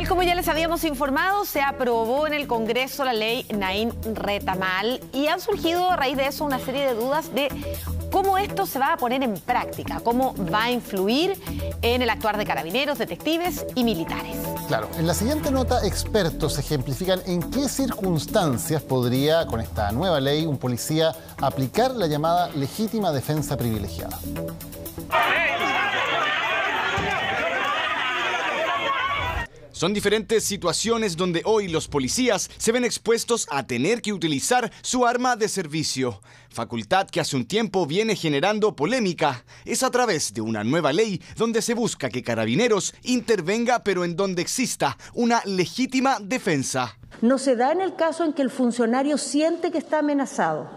Tal como ya les habíamos informado, se aprobó en el Congreso la ley nain Retamal y han surgido a raíz de eso una serie de dudas de cómo esto se va a poner en práctica, cómo va a influir en el actuar de carabineros, detectives y militares. Claro, en la siguiente nota expertos ejemplifican en qué circunstancias podría, con esta nueva ley, un policía aplicar la llamada legítima defensa privilegiada. Son diferentes situaciones donde hoy los policías se ven expuestos a tener que utilizar su arma de servicio, facultad que hace un tiempo viene generando polémica. Es a través de una nueva ley donde se busca que carabineros intervenga pero en donde exista una legítima defensa. No se da en el caso en que el funcionario siente que está amenazado,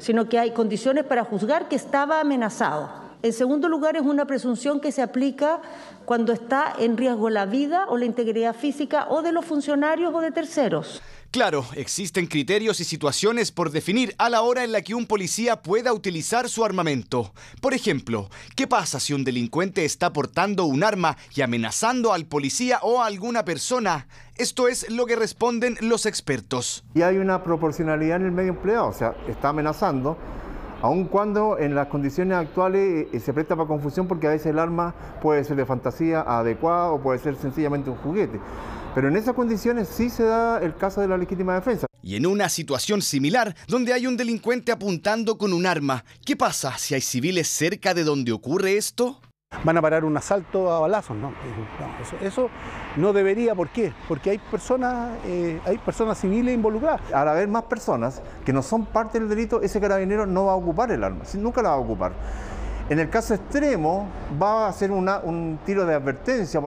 sino que hay condiciones para juzgar que estaba amenazado. En segundo lugar, es una presunción que se aplica cuando está en riesgo la vida o la integridad física o de los funcionarios o de terceros. Claro, existen criterios y situaciones por definir a la hora en la que un policía pueda utilizar su armamento. Por ejemplo, ¿qué pasa si un delincuente está portando un arma y amenazando al policía o a alguna persona? Esto es lo que responden los expertos. Y hay una proporcionalidad en el medio empleado, o sea, está amenazando, aun cuando en las condiciones actuales eh, eh, se presta para confusión porque a veces el arma puede ser de fantasía adecuada o puede ser sencillamente un juguete. Pero en esas condiciones sí se da el caso de la legítima defensa. Y en una situación similar, donde hay un delincuente apuntando con un arma, ¿qué pasa si hay civiles cerca de donde ocurre esto? Van a parar un asalto a balazos, ¿no? Eh, eso no debería, ¿por qué? Porque hay personas, eh, hay personas civiles involucradas. Al haber más personas que no son parte del delito, ese carabinero no va a ocupar el arma, nunca la va a ocupar. En el caso extremo, va a hacer un tiro de advertencia.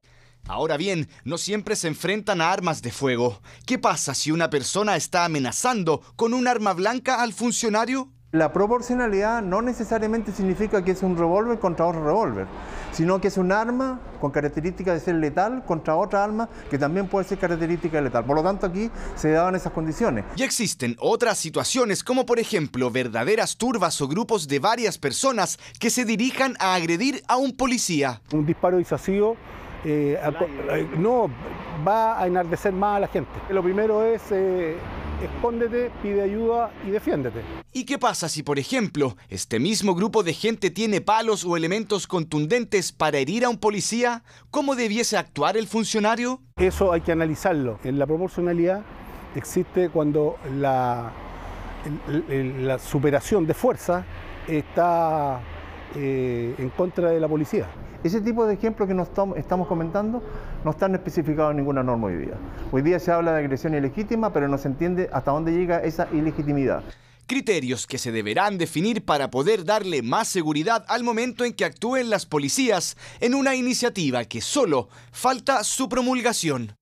Ahora bien, no siempre se enfrentan a armas de fuego. ¿Qué pasa si una persona está amenazando con un arma blanca al funcionario? La proporcionalidad no necesariamente significa que es un revólver contra otro revólver, sino que es un arma con características de ser letal contra otra arma que también puede ser característica letal. Por lo tanto, aquí se daban esas condiciones. Y existen otras situaciones, como por ejemplo verdaderas turbas o grupos de varias personas que se dirijan a agredir a un policía. Un disparo disuasivo eh, eh, no va a enardecer más a la gente. Lo primero es. Eh, escóndete, pide ayuda y defiéndete. ¿Y qué pasa si, por ejemplo, este mismo grupo de gente tiene palos o elementos contundentes para herir a un policía? ¿Cómo debiese actuar el funcionario? Eso hay que analizarlo. En la proporcionalidad existe cuando la superación de fuerza está eh, en contra de la policía. Ese tipo de ejemplos que nos estamos comentando no están especificados en ninguna norma hoy día. Hoy día se habla de agresión ilegítima, pero no se entiende hasta dónde llega esa ilegitimidad. Criterios que se deberán definir para poder darle más seguridad al momento en que actúen las policías en una iniciativa que solo falta su promulgación.